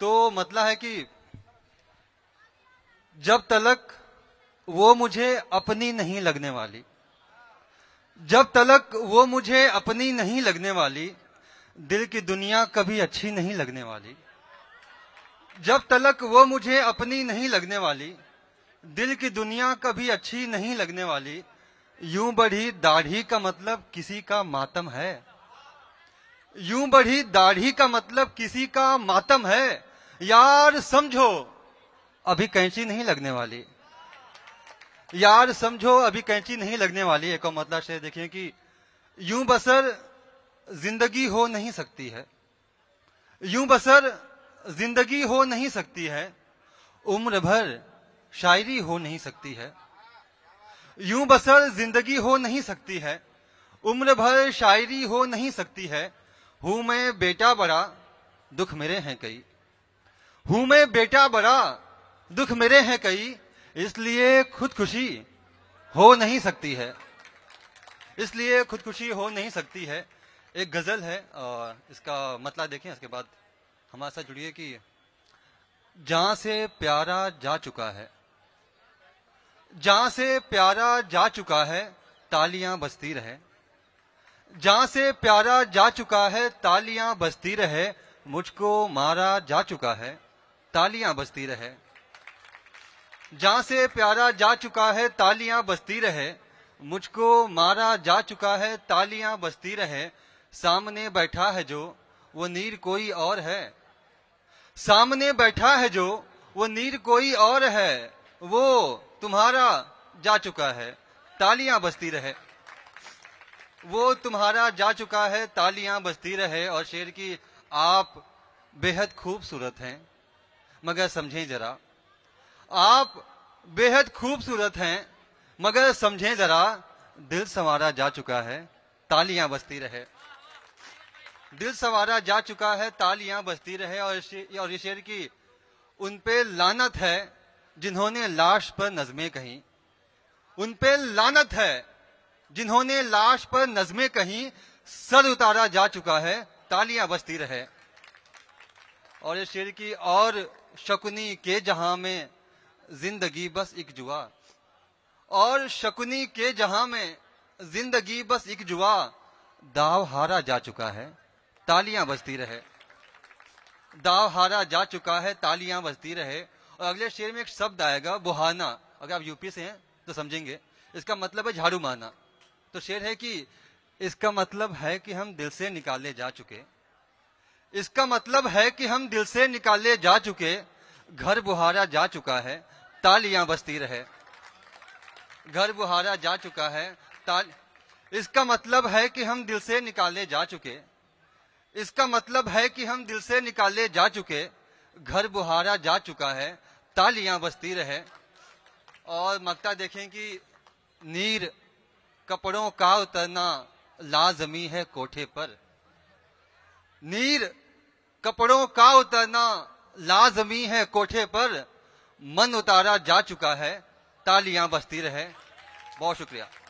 तो मतलब है कि जब तलक वो मुझे अपनी नहीं लगने वाली जब तलक वो मुझे अपनी नहीं लगने वाली दिल की दुनिया कभी अच्छी नहीं लगने वाली जब तलक वो मुझे अपनी नहीं लगने वाली दिल की दुनिया कभी अच्छी नहीं लगने वाली यूं बढ़ी दाढ़ी का मतलब किसी का मातम है यूं बढ़ी दाढ़ी का मतलब किसी का मातम है यार समझो अभी कैंची नहीं लगने वाली यार समझो अभी कैंची नहीं लगने वाली एक और मतलब शेर देखिए कि यूं बसर जिंदगी हो नहीं सकती है यूं बसर जिंदगी हो नहीं सकती है उम्र भर शायरी हो नहीं सकती है यूं बसर जिंदगी हो नहीं सकती है उम्र भर शायरी हो नहीं सकती है हूं मैं बेटा बड़ा दुख मेरे हैं कई हूं मैं बेटा बड़ा दुख मेरे हैं कई इसलिए खुदकुशी हो नहीं सकती है इसलिए खुदकुशी हो नहीं सकती है एक गजल है और इसका मतला देखें इसके बाद हमारे साथ जुड़िए कि जहां से प्यारा जा चुका है जहां से प्यारा जा चुका है तालियां बजती रहे जहाँ से प्यारा जा चुका है तालियां बजती रहे मुझको मारा जा चुका है तालियां बजती रहे जहां से प्यारा जा चुका है तालियां बजती रहे मुझको मारा जा चुका है तालियां बजती रहे सामने बैठा है जो वो नीर कोई और है सामने बैठा है जो वो नीर कोई और है वो तुम्हारा जा चुका है तालियां बजती रहे वो तुम्हारा जा चुका है तालियां बजती रहे और शेर की आप बेहद खूबसूरत हैं मगर समझें जरा आप बेहद खूबसूरत हैं मगर समझें जरा दिल संवारा जा चुका है तालियां बजती रहे दिल संवारा जा चुका है तालियां बजती रहे और और शेर की उन पे लानत है जिन्होंने लाश पर नजमें कहीं उन पे लानत है जिन्होंने लाश पर नजमें कहीं सर उतारा जा चुका है तालियां बजती रहे और इस शेर की और शकुनी के जहां में जिंदगी बस एक जुआ और शकुनी के जहां में जिंदगी बस एक जुआ दाव हारा जा चुका है तालियां बजती रहे दाव हारा जा चुका है तालियां बजती रहे और अगले शेर में एक शब्द आएगा बुहाना अगर आप यूपी से हैं तो समझेंगे इसका मतलब है झाड़ू मारना तो शेर है कि इसका मतलब है कि हम दिल से निकाले जा चुके इसका मतलब है कि हम दिल से निकाले जा चुके घर बुहारा जा चुका है तालियां बसती रहे घर बुहारा जा चुका है ताल इसका मतलब है कि हम दिल से निकाले जा चुके इसका मतलब है कि हम दिल से निकाले जा चुके घर बुहारा जा चुका है तालियां बसती रहे और मक्ता देखें कि नीर कपड़ों का उतरना लाजमी है कोठे पर नीर कपड़ों का उतरना लाजमी है कोठे पर मन उतारा जा चुका है तालियां बजती रहे बहुत शुक्रिया